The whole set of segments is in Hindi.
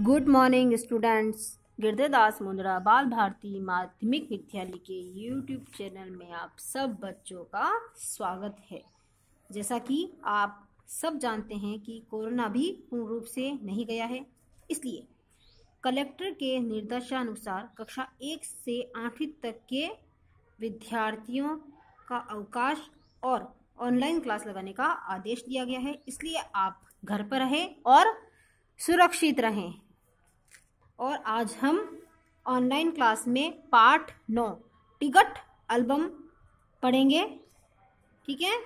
गुड मॉर्निंग स्टूडेंट्स गिरदेदास मुंद्रा बाल भारती माध्यमिक विद्यालय के यूट्यूब चैनल में आप सब बच्चों का स्वागत है जैसा कि आप सब जानते हैं कि कोरोना भी पूर्ण रूप से नहीं गया है इसलिए कलेक्टर के निर्देशानुसार कक्षा एक से आठवीं तक के विद्यार्थियों का अवकाश और ऑनलाइन क्लास लगाने का आदेश दिया गया है इसलिए आप घर पर रहें और सुरक्षित रहें और आज हम ऑनलाइन क्लास में पार्ट नौ टिकट एल्बम पढ़ेंगे ठीक है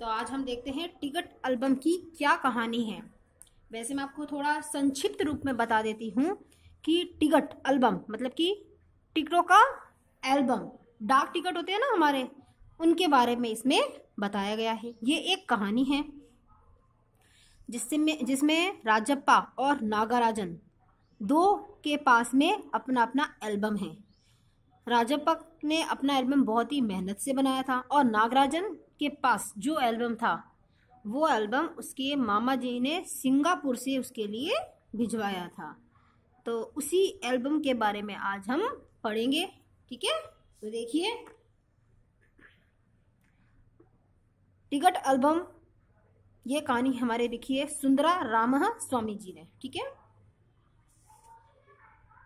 तो आज हम देखते हैं टिकट एल्बम की क्या कहानी है वैसे मैं आपको थोड़ा संक्षिप्त रूप में बता देती हूँ कि टिकट एल्बम मतलब कि टिकटों का एल्बम डाक टिकट होते हैं ना हमारे उनके बारे में इसमें बताया गया है ये एक कहानी है जिसमें जिसमें राजप्पा और नागाराजन दो के पास में अपना अपना एल्बम है राजप्पा ने अपना एल्बम बहुत ही मेहनत से बनाया था और नागराजन के पास जो एल्बम था वो एल्बम उसके मामा जी ने सिंगापुर से उसके लिए भिजवाया था तो उसी एल्बम के बारे में आज हम पढ़ेंगे ठीक है तो देखिए टिकट एल्बम ये कहानी हमारे लिखी है सुंदरा राम स्वामी जी ने ठीक है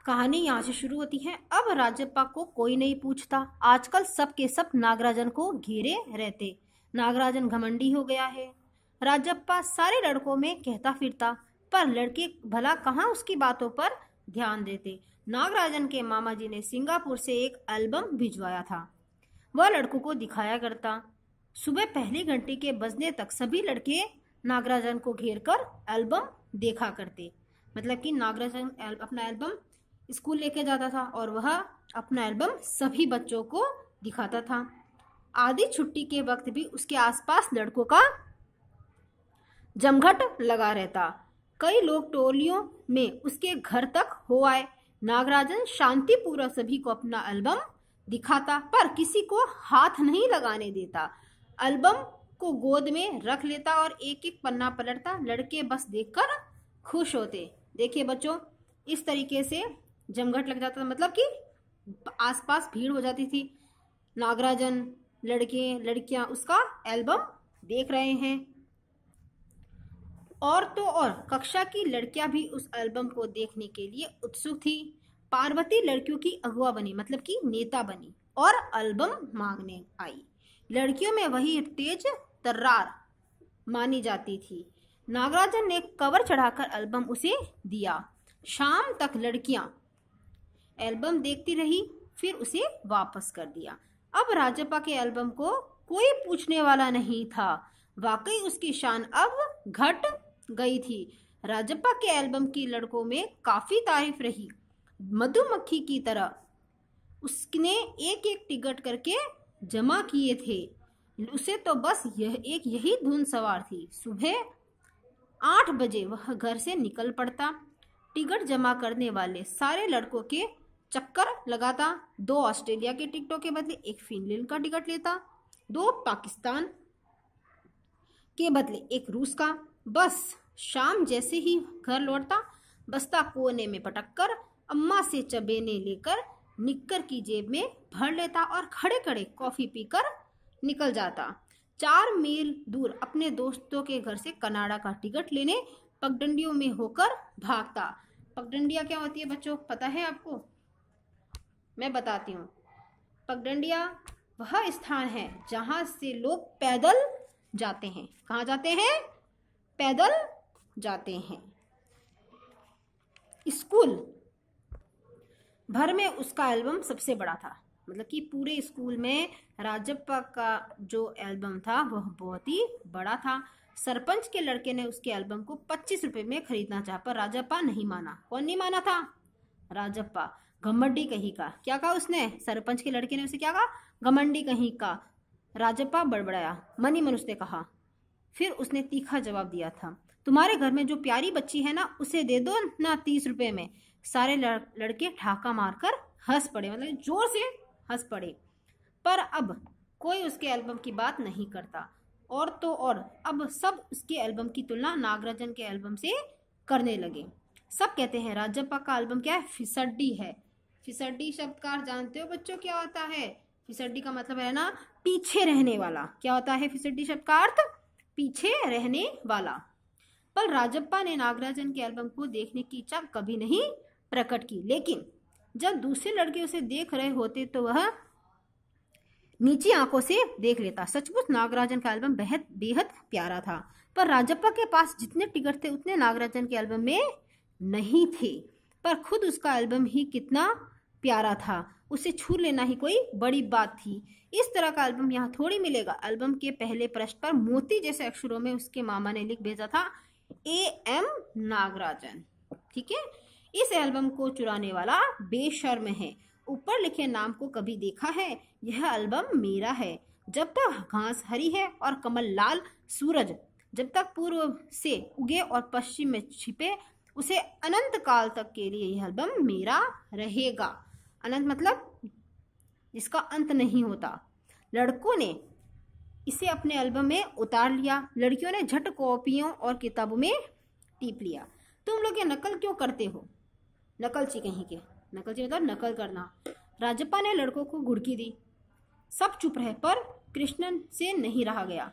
कहानी यहाँ से शुरू होती है अब राजप्पा को कोई नहीं पूछता आजकल सब के सब नागराजन को घेरे रहते नागराजन घमंडी हो गया है राजप्पा सारे लड़कों में कहता फिरता पर लड़के भला कहाँ उसकी बातों पर ध्यान देते नागराजन के मामा जी ने सिंगापुर से एक एल्बम भिजवाया था वह लड़कों को दिखाया करता सुबह पहले घंटे के बजने तक सभी लड़के नागराजन को घेर कर एल्बम देखा करते मतलब कि नागराजन अपना एल्बम स्कूल लेके जाता था और वह अपना एल्बम सभी बच्चों को दिखाता था आधी छुट्टी के वक्त भी उसके आसपास लड़कों का जमघट लगा रहता कई लोग टोलियों में उसके घर तक हो आए नागराजन शांतिपूर्वक सभी को अपना एल्बम दिखाता पर किसी को हाथ नहीं लगाने देता अल्बम को गोद में रख लेता और एक एक पन्ना पलटता लड़के बस देखकर खुश होते देखिए बच्चों इस तरीके से जमघट लग जाता था मतलब कि आसपास भीड़ हो जाती थी नागराजन लड़के लड़कियां उसका एल्बम देख रहे हैं और तो और कक्षा की लड़कियां भी उस एल्बम को देखने के लिए उत्सुक थी पार्वती लड़कियों की अगुआ बनी मतलब कि नेता बनी और एल्बम मांगने आई लड़कियों में वही तेज तर्रार मानी जाती थी नागराजन ने कवर चढ़ाकर एल्बम उसे दिया शाम तक लड़कियां एल्बम देखती रही फिर उसे वापस कर दिया अब राजपा के एल्बम को कोई पूछने वाला नहीं था वाकई उसकी शान अब घट गई थी राजपा के एल्बम की लड़कों में काफ़ी तारीफ रही मधुमक्खी की तरह उसने एक एक टिकट करके जमा किए थे उसे तो बस यह एक यही धुन सवार थी सुबह आठ बजे वह घर से निकल पड़ता टिकट जमा करने वाले सारे लड़कों के चक्कर लगाता दो ऑस्ट्रेलिया के टिकटों के बदले एक फिनलैंड का टिकट लेता दो पाकिस्तान के बदले एक रूस का बस शाम जैसे ही घर लौटता बस्ता कोने में पटक कर अम्मा से चबेने लेकर निक्कर की जेब में भर लेता और खड़े खड़े कॉफ़ी पीकर निकल जाता चार मील दूर अपने दोस्तों के घर से कनाडा का टिकट लेने पगडंडियों में होकर भागता पगडंडिया क्या होती है बच्चों पता है आपको मैं बताती हूँ पगडंडिया वह स्थान है जहाँ से लोग पैदल जाते हैं कहाँ जाते हैं पैदल जाते हैं स्कूल भर में उसका एल्बम सबसे बड़ा था मतलब कि पूरे स्कूल में राजप्पा का जो एल्बम था वह बहुत ही बड़ा था सरपंच के लड़के ने उसके एल्बम को पच्चीस रुपए में खरीदना चाहा पर राजप्पा नहीं माना कौन नहीं माना था राजप्पा घमंडी कहीं का क्या कहा उसने सरपंच के लड़के ने उसे क्या कहा घमंडी कहीं का राजप्पा बड़बड़ाया मन ही मन उसने कहा फिर उसने तीखा जवाब दिया था तुम्हारे घर में जो प्यारी बच्ची है ना उसे दे दो ना तीस रुपए में सारे लड़, लड़के ठाका मारकर हंस पड़े मतलब जोर से हंस पड़े पर अब कोई उसके एल्बम की बात नहीं करता और तो और अब सब उसके एल्बम की तुलना नागराजन के एल्बम से करने लगे सब कहते हैं राजप्पा का एल्बम क्या है फिसड्डी है फिसड्डी शब्द का जानते हो बच्चों क्या होता है फिसड्डी का मतलब है ना पीछे रहने वाला क्या होता है फिसड्डी शब्द का अर्थ तो पीछे रहने वाला पर राजप्पा ने नागराजन के एल्बम को देखने की इच्छा कभी नहीं प्रकट की लेकिन जब दूसरे लड़के उसे देख रहे होते तो वह नीची आंखों से देख लेता सचमुच नागराजन का एल्बम बेहद बेहद प्यारा था पर राजप्पा के पास जितने टिकट थे उतने नागराजन के एल्बम में नहीं थे पर खुद उसका एल्बम ही कितना प्यारा था उसे छू लेना ही कोई बड़ी बात थी इस तरह का एल्बम यहाँ थोड़ी मिलेगा एल्बम के पहले पृष्ठ पर मोती जैसे अक्षरों में उसके मामा ने लिख भेजा था ए एम नागराजन ठीक है इस एल्बम को चुराने वाला बेशर्म है ऊपर लिखे नाम को कभी देखा है यह एल्बम मेरा है जब तक घास हरी है और कमल लाल सूरज जब तक पूर्व से उगे और पश्चिम में छिपे उसे अनंत काल तक के लिए यह एल्बम मेरा रहेगा अनंत मतलब जिसका अंत नहीं होता लड़कों ने इसे अपने एल्बम में उतार लिया लड़कियों ने झट कॉपियों और किताबों में टीप लिया तुम लोग ये नकल क्यों करते हो नकलची के नकलची मतलब नकल करना राजप्पा ने लड़कों को घुड़की दी सब चुप रहे पर कृष्णन से नहीं रहा गया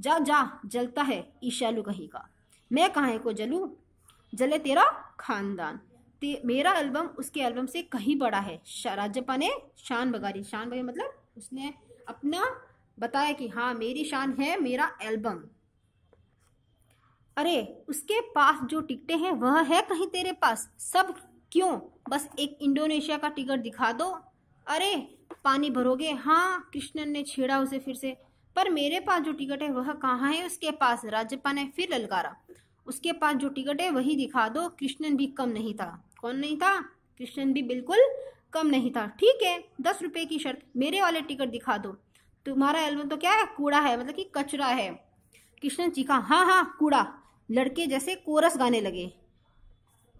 जा जा जलता है ईशालू कहीं का मैं कहाँ को जलूँ जले तेरा खानदान ते, मेरा एल्बम उसके एल्बम से कहीं बड़ा है राज्यपा ने शान बगारी शान बगारी मतलब उसने अपना बताया कि हाँ मेरी शान है मेरा एल्बम अरे उसके पास जो टिकटें हैं वह है कहीं तेरे पास सब क्यों बस एक इंडोनेशिया का टिकट दिखा दो अरे पानी भरोगे हाँ कृष्णन ने छेड़ा उसे फिर से पर मेरे पास जो टिकट है वह कहाँ है उसके पास राज्यपाल ने फिर ललकारा उसके पास जो टिकट है वही दिखा दो कृष्णन भी कम नहीं था कौन नहीं था कृष्णन भी बिल्कुल कम नहीं था ठीक है दस रुपये की शर्त मेरे वाले टिकट दिखा दो तुम्हारा एल्बम तो क्या है कूड़ा है मतलब कि कचरा है कृष्णन चीखा हाँ हाँ कूड़ा लड़के जैसे कोरस गाने लगे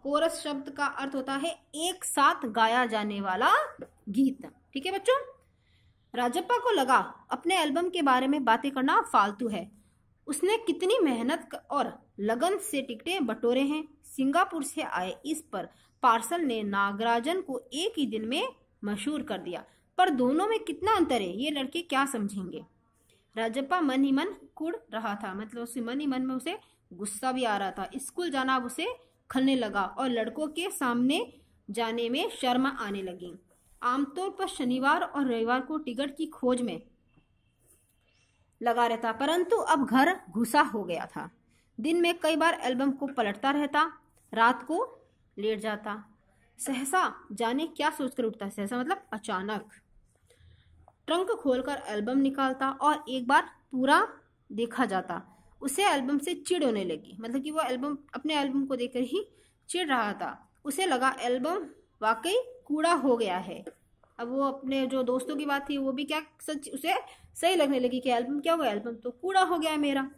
कोरस शब्द का अर्थ होता है एक साथ गाया जाने वाला गीत ठीक है बच्चों राजप्पा को लगा अपने एल्बम के बारे में बातें करना फालतू है उसने कितनी मेहनत और लगन से टिकटें बटोरे हैं सिंगापुर से आए इस पर पार्सल ने नागराजन को एक ही दिन में मशहूर कर दिया पर दोनों में कितना अंतर है ये लड़के क्या समझेंगे राजप्पा मन ही मन कुड़ रहा था मतलब उसे मन ही मन में उसे गुस्सा भी आ रहा था स्कूल जाना अब उसे खलने लगा और लड़कों के सामने जाने में शर्मा आने लगी आमतौर पर शनिवार और रविवार को टिकट की खोज में लगा रहता परंतु अब घर घुसा हो गया था दिन में कई बार एल्बम को पलटता रहता रात को लेट जाता सहसा जाने क्या सोचकर उठता सहसा मतलब अचानक ट्रंक खोलकर एल्बम निकालता और एक बार पूरा देखा जाता उसे एल्बम से चिड़ होने लगी मतलब कि वो एल्बम अपने एल्बम को देखकर ही चिड़ रहा था उसे लगा एल्बम वाकई कूड़ा हो गया है अब वो अपने जो दोस्तों की बात थी वो भी क्या सच उसे सही लगने लगी कि एल्बम क्या हुआ एल्बम तो कूड़ा हो गया मेरा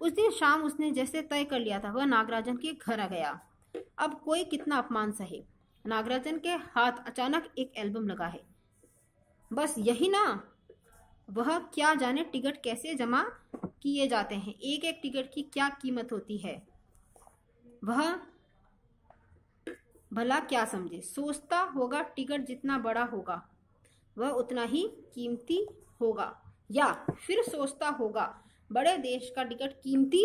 उस दिन शाम उसने जैसे तय कर लिया था वह नागराजन के घर आ गया अब कोई कितना अपमान सहे नागराजन के हाथ अचानक एक एल्बम लगा है बस यही ना वह क्या जाने टिकट कैसे जमा किए जाते हैं एक एक टिकट की क्या कीमत होती है वह भला क्या समझे सोचता होगा टिकट जितना बड़ा होगा वह उतना ही कीमती होगा या फिर सोचता होगा बड़े देश का टिकट कीमती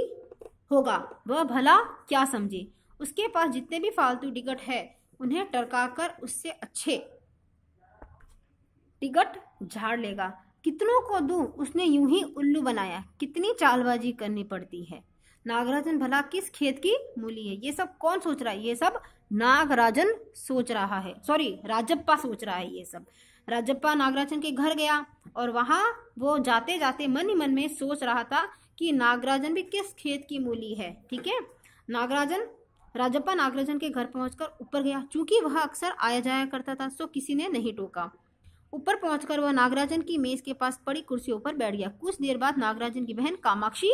होगा वह भला क्या समझे उसके पास जितने भी फालतू टिकट है उन्हें टरका कर उससे अच्छे टिकट झाड़ लेगा कितनों को दूं उसने यूं ही उल्लू बनाया कितनी चालबाजी करनी पड़ती है नागराजन भला किस खेत की मूली है ये सब कौन सोच रहा है ये सब नागराजन सोच रहा है सॉरी राजप्पा सोच रहा है ये सब राजप्पा नागराजन के घर गया और वहाँ वो जाते जाते मन ही मन में सोच रहा था कि नागराजन भी किस खेत की मूली है ठीक है नागराजन राजप्पा नागराजन के घर पहुंचकर ऊपर गया चूंकि वह अक्सर आया जाया करता था सो किसी ने नहीं टोका ऊपर पहुंचकर वह नागराजन की मेज के पास पड़ी कुर्सियों पर बैठ गया कुछ देर बाद नागराजन की बहन कामाक्षी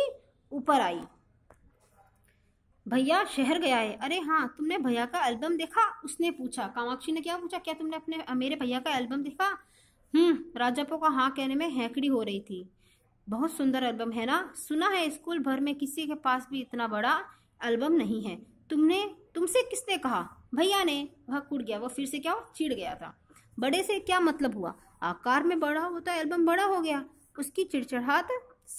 ऊपर आई भैया शहर गया है अरे हाँ तुमने भैया का एल्बम देखा उसने पूछा कामाक्षी ने क्या पूछा क्या तुमने अपने मेरे भैया का एल्बम देखा हम्म राजापो का हाँ कहने में हैकड़ी हो रही थी बहुत सुंदर एल्बम है ना सुना है स्कूल भर में किसी के पास भी इतना बड़ा एल्बम नहीं है तुमने तुमसे किसने कहा भैया ने वह कुट गया वह फिर से क्या चिड़ गया था बड़े से क्या मतलब हुआ आकार में बड़ा होता एल्बम बड़ा हो गया उसकी चिड़चिड़ाहट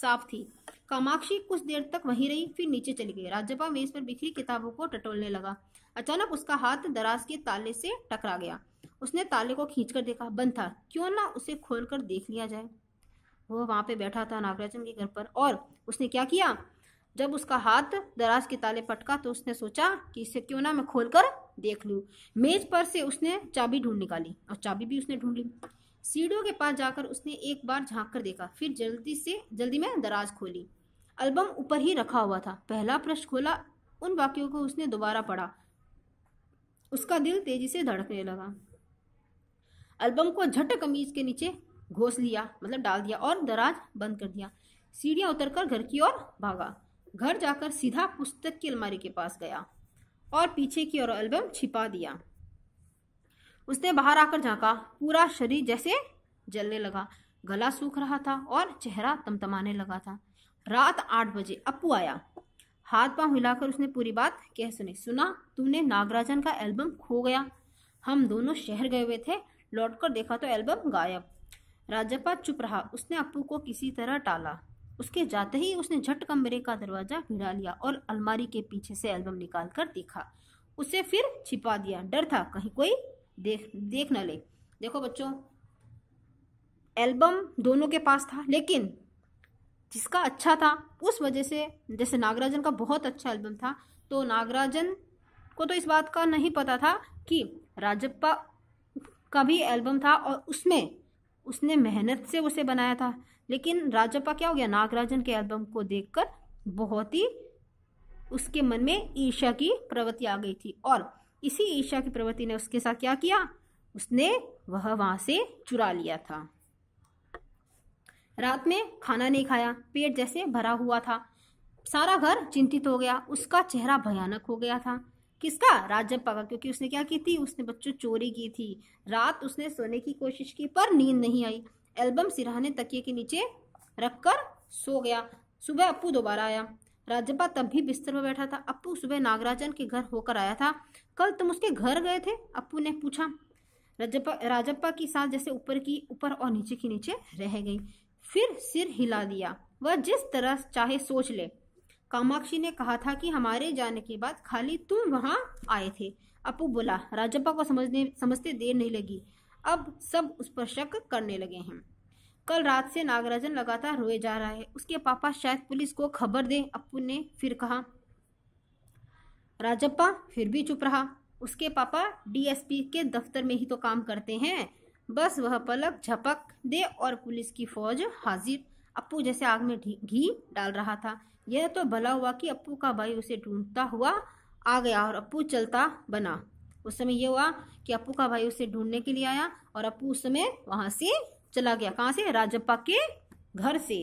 साफ थी कामाक्षी कुछ देर तक वहीं रही फिर नीचे चली गई राज्यपाल मेज पर बिखरी किताबों को टटोलने लगा अचानक उसका हाथ दराज के ताले से टकरा गया उसने ताले को खींचकर देखा बंद था क्यों ना उसे खोलकर देख लिया जाए वो वहां पे बैठा था नागराजन के घर पर और उसने क्या किया जब उसका हाथ दराज के ताले पटका तो उसने सोचा कि इसे क्यों ना मैं खोलकर देख लूँ मेज पर से उसने चाबी ढूंढ निकाली और चाबी भी उसने ढूंढ ली सीढ़ियों के पास जाकर उसने एक बार झांक कर देखा फिर जल्दी से जल्दी में दराज खोली एल्बम ऊपर ही रखा हुआ था पहला प्रश्न खोला उन वाक्यों को उसने दोबारा पढ़ा उसका दिल तेजी से धड़कने लगा एल्बम को झट कमीज के नीचे घोस लिया मतलब डाल दिया और दराज बंद कर दिया सीढ़ियाँ उतरकर घर की ओर भागा घर जाकर सीधा पुस्तक की अलमारी के पास गया और पीछे की ओर एल्बम छिपा दिया उसने बाहर आकर झांका पूरा शरीर जैसे जलने लगा गला सूख रहा था और चेहरा तमतमाने लगा था रात आठ बजे अपू आया हाथ पांव हिलाकर उसने पूरी बात कह सुनी सुना तुमने नागराजन का एल्बम खो गया हम दोनों शहर गए हुए थे लौटकर देखा तो एल्बम गायब राजप्पा चुप रहा उसने अपू को किसी तरह टाला उसके जाते ही उसने झट कमरे का दरवाजा भिड़ा लिया और अलमारी के पीछे से एल्बम निकाल कर देखा उसे फिर छिपा दिया डर था कहीं कोई देख देख ना ले देखो बच्चों एल्बम दोनों के पास था लेकिन जिसका अच्छा था उस वजह से जैसे नागराजन का बहुत अच्छा एल्बम था तो नागराजन को तो इस बात का नहीं पता था कि राजप्पा का भी एल्बम था और उसमें उसने मेहनत से उसे बनाया था लेकिन राजप्पा क्या हो गया नागराजन के एल्बम को देखकर बहुत ही उसके मन में ईर्षा की प्रवृत्ति आ गई थी और इसी ईर्षा की प्रवृत्ति ने उसके साथ क्या किया उसने वह वहां से चुरा लिया था रात में खाना नहीं खाया पेट जैसे भरा हुआ था सारा घर चिंतित हो गया उसका चेहरा भयानक हो गया था किसका राजप्पा का क्योंकि उसने क्या की थी उसने बच्चों चोरी की थी रात उसने सोने की कोशिश की पर नींद नहीं आई एल्बम सिरहाने तकिए के नीचे रखकर सो गया सुबह अप्पू दोबारा आया राजपा तब भी बिस्तर पर बैठा था अप्पू सुबह नागराजन के घर होकर आया था कल तुम उसके घर गए थे अप्पू ने पूछा राजप्पा राजप्पा की सांस जैसे ऊपर की ऊपर और नीचे की नीचे रह गई फिर सिर हिला दिया वह जिस तरह चाहे सोच ले कामाक्षी ने कहा था कि हमारे जाने के बाद खाली तुम वहां आए थे अपू बोला राजप्पा को समझने समझते देर नहीं लगी अब सब उस पर शक करने लगे हैं कल रात से नागराजन लगातार रोए जा रहा है उसके पापा शायद पुलिस को खबर दें अपू ने फिर कहा राजप्पा फिर भी चुप रहा उसके पापा डीएसपी के दफ्तर में ही तो काम करते हैं बस वह पलक झपक दे और पुलिस की फौज हाजिर अप्पू जैसे आग में घी डाल रहा था यह तो भला हुआ कि अप्पू का भाई उसे ढूंढता हुआ आ गया और अप्पू चलता बना उस समय ये हुआ कि अपू का भाई उसे ढूंढने के लिए आया और अपू उस समय वहां से चला गया कहाँ से राजप्पा के घर से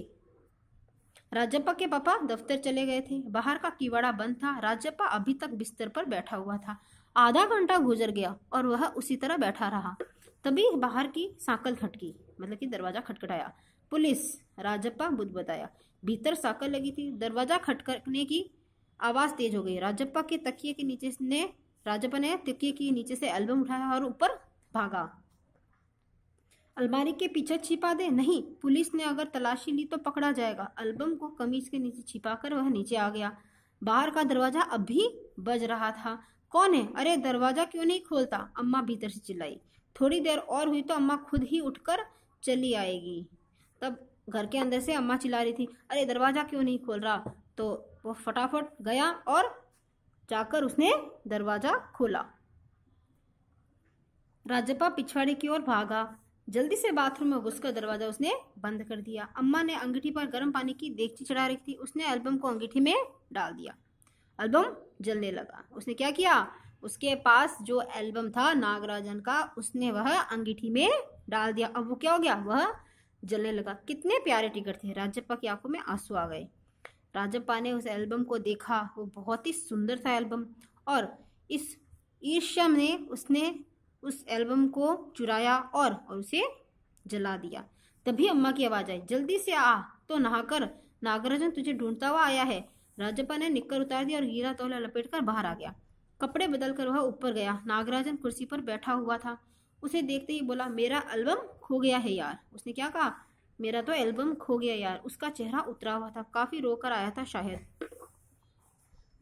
राजप्पा के पापा दफ्तर चले गए थे बाहर का किवाड़ा बंद था राजप्पा अभी तक बिस्तर पर बैठा हुआ था आधा घंटा गुजर गया और वह उसी तरह बैठा रहा तभी बाहर की साकल खटकी मतलब कि दरवाजा खटखटाया पुलिस राजप्पा बुद्ध बताया भीतर साकल लगी थी दरवाजा खटकने की आवाज तेज हो गई राजप्पा के तकिए के नीचे ने राजा ने तकिए की नीचे से एल्बम उठाया और ऊपर भागा अलमारी के पीछे छिपा दे नहीं पुलिस ने अगर तलाशी ली तो पकड़ा जाएगा एल्बम को कमीज के नीचे कर वह नीचे आ गया बाहर का दरवाजा अब भी बज रहा था कौन है अरे दरवाजा क्यों नहीं खोलता अम्मा भीतर से चिल्लाई थोड़ी देर और हुई तो अम्मा खुद ही उठकर चली आएगी तब घर के अंदर से अम्मा चिल्ला रही थी अरे दरवाजा क्यों नहीं खोल रहा तो वो फटाफट गया और जाकर उसने दरवाजा खोला राजपा पिछवाड़े की ओर भागा जल्दी से बाथरूम में घुसकर दरवाजा उसने बंद कर दिया अम्मा ने अंगूठी पर गर्म पानी की देखची चढ़ा रखी थी उसने एल्बम को अंगूठी में डाल दिया एल्बम जलने लगा उसने क्या किया उसके पास जो एल्बम था नागराजन का उसने वह अंगीठी में डाल दिया अब वो क्या हो गया वह जलने लगा कितने प्यारे टिकट थे राजप्पा की आंखों में आंसू आ गए राजप्पा ने उस एल्बम को देखा वो बहुत ही सुंदर था एल्बम और इस ईर्ष्या ने उसने उस एल्बम को चुराया और, और उसे जला दिया तभी अम्मा की आवाज़ आई जल्दी से आ तो नहाकर नागराजन तुझे ढूंढता हुआ आया है राजप्पा ने निककर उतार दिया और गीला तोला लपेट कर बाहर आ गया कपड़े बदल कर वह ऊपर गया नागराजन कुर्सी पर बैठा हुआ था उसे देखते ही बोला मेरा एल्बम खो गया है यार उसने क्या कहा मेरा तो एल्बम खो गया यार उसका चेहरा उतरा हुआ था काफी रोकर आया था शायद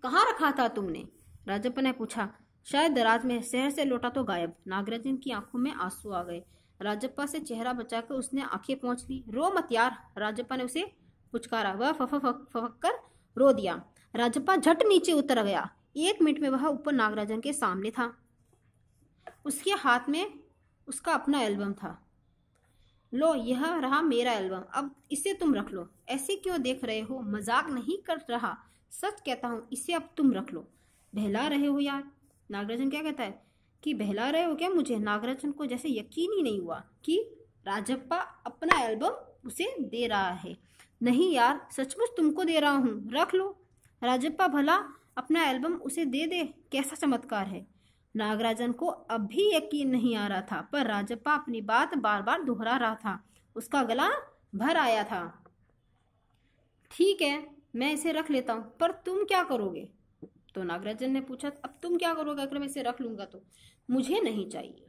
कहाँ रखा था तुमने राजप्पा ने पूछा शायद दराज में शहर से लौटा तो गायब नागराजन की आंखों में आंसू आ गए राजप्पा से चेहरा बचाकर उसने आंखें पहुंच ली रो मत यार राजप्पा ने उसे पुचकारा वह फफक फफक कर रो दिया राजप्पा झट नीचे उतर गया एक मिनट में वह ऊपर नागराजन के सामने था उसके हाथ में उसका अपना एल्बम था लो यह रहा मेरा एल्बम अब इसे तुम रख लो ऐसे क्यों देख रहे हो मजाक नहीं कर रहा सच कहता हूँ इसे अब तुम रख लो बहला रहे हो यार नागराजन क्या कहता है कि बहला रहे हो क्या मुझे नागराजन को जैसे यकीन ही नहीं हुआ कि राजप्पा अपना एल्बम उसे दे रहा है नहीं यार सचमुच तुमको दे रहा हूँ रख लो राजप्पा भला अपना एल्बम उसे दे दे कैसा चमत्कार है नागराजन को अब भी यकीन नहीं आ रहा था पर राजप्पा अपनी बात बार बार दोहरा रहा था उसका गला भर आया था ठीक है मैं इसे रख लेता हूँ पर तुम क्या करोगे तो नागराजन ने पूछा अब तुम क्या करोगे अगर मैं इसे रख लूंगा तो मुझे नहीं चाहिए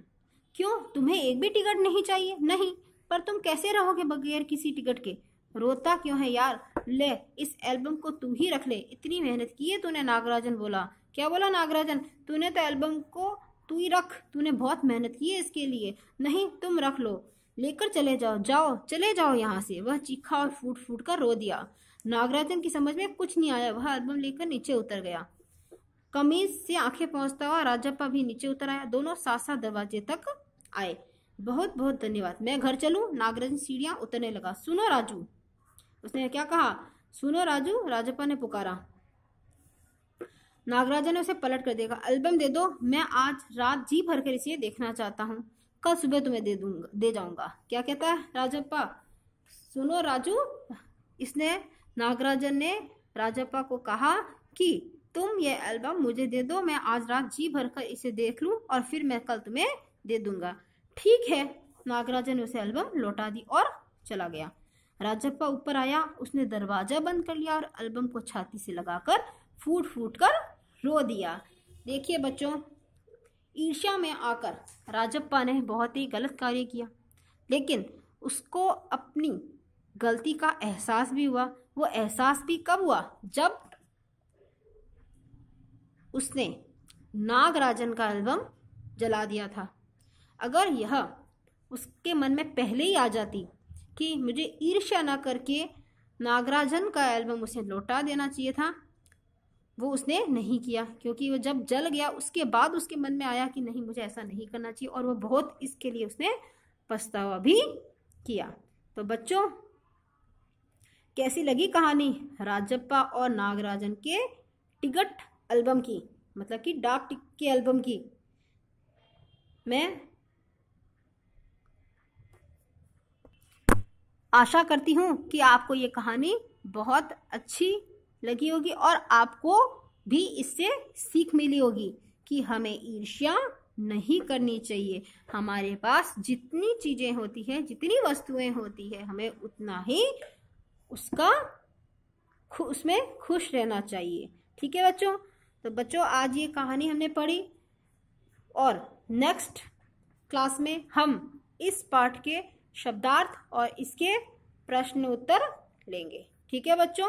क्यों तुम्हें एक भी टिकट नहीं चाहिए नहीं पर तुम कैसे रहोगे बगैर किसी टिकट के रोता क्यों है यार ले इस एल्बम को तू ही रख ले इतनी मेहनत की है तूने नागराजन बोला क्या बोला नागराजन तूने तो एल्बम को तू ही रख तूने बहुत मेहनत की है इसके लिए नहीं तुम रख लो लेकर चले जाओ जाओ चले जाओ यहाँ से वह चीखा और फूट फूट कर रो दिया नागराजन की समझ में कुछ नहीं आया वह एल्बम लेकर नीचे उतर गया कमीज से आंखें पहुंचता हुआ राजप्पा भी नीचे उतर आया दोनों सात सात दरवाजे तक आए बहुत बहुत धन्यवाद मैं घर चलूँ नागराजन सीढ़ियाँ उतरने लगा सुनो राजू उसने क्या कहा सुनो राजू राजप्पा ने पुकारा नागराजा ने उसे पलट कर देखा एल्बम दे दो मैं आज रात जी भर कर इसे देखना चाहता हूँ कल सुबह तुम्हें दे दूंगा दे जाऊंगा क्या कहता है राजप्पा सुनो राजू इसने नागराजन ने राजप्पा को कहा कि तुम ये एल्बम मुझे दे दो मैं आज रात जी भर कर इसे देख लूँ और फिर मैं कल तुम्हें दे दूंगा ठीक है नागराजन ने उसे एल्बम लौटा दी और चला गया राजप्पा ऊपर आया उसने दरवाजा बंद कर लिया और एल्बम को छाती से लगाकर फूट फूट कर रो दिया देखिए बच्चों ईर्ष्या में आकर राजप्पा ने बहुत ही गलत कार्य किया लेकिन उसको अपनी गलती का एहसास भी हुआ वो एहसास भी कब हुआ जब उसने नागराजन का एल्बम जला दिया था अगर यह उसके मन में पहले ही आ जाती कि मुझे ईर्ष्या ना करके नागराजन का एल्बम उसे लौटा देना चाहिए था वो उसने नहीं किया क्योंकि वो जब जल गया उसके बाद उसके मन में आया कि नहीं मुझे ऐसा नहीं करना चाहिए और वो बहुत इसके लिए उसने पछतावा भी किया तो बच्चों कैसी लगी कहानी राजप्पा और नागराजन के टिकट एल्बम की मतलब कि डाक टिक के एल्बम की मैं आशा करती हूँ कि आपको ये कहानी बहुत अच्छी लगी होगी और आपको भी इससे सीख मिली होगी कि हमें ईर्ष्या नहीं करनी चाहिए हमारे पास जितनी चीजें होती है जितनी वस्तुएं होती है हमें उतना ही उसका खु, उसमें खुश रहना चाहिए ठीक है बच्चों तो बच्चों आज ये कहानी हमने पढ़ी और नेक्स्ट क्लास में हम इस पाठ के शब्दार्थ और इसके प्रश्न उत्तर लेंगे ठीक है बच्चों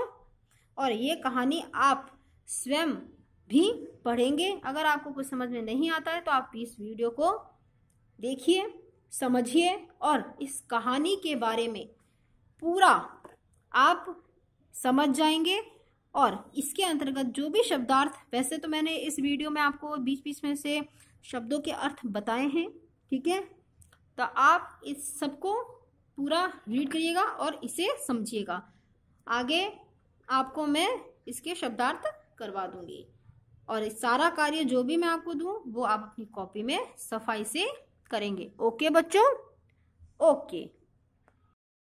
और ये कहानी आप स्वयं भी पढ़ेंगे अगर आपको कुछ समझ में नहीं आता है तो आप इस वीडियो को देखिए समझिए और इस कहानी के बारे में पूरा आप समझ जाएंगे और इसके अंतर्गत जो भी शब्दार्थ वैसे तो मैंने इस वीडियो में आपको बीच बीच में से शब्दों के अर्थ बताए हैं ठीक है तो आप इस सबको पूरा रीड करिएगा और इसे समझिएगा आगे आपको मैं इसके शब्दार्थ करवा दूंगी और सारा कार्य जो भी मैं आपको दूं वो आप अपनी कॉपी में सफाई से करेंगे ओके बच्चों ओके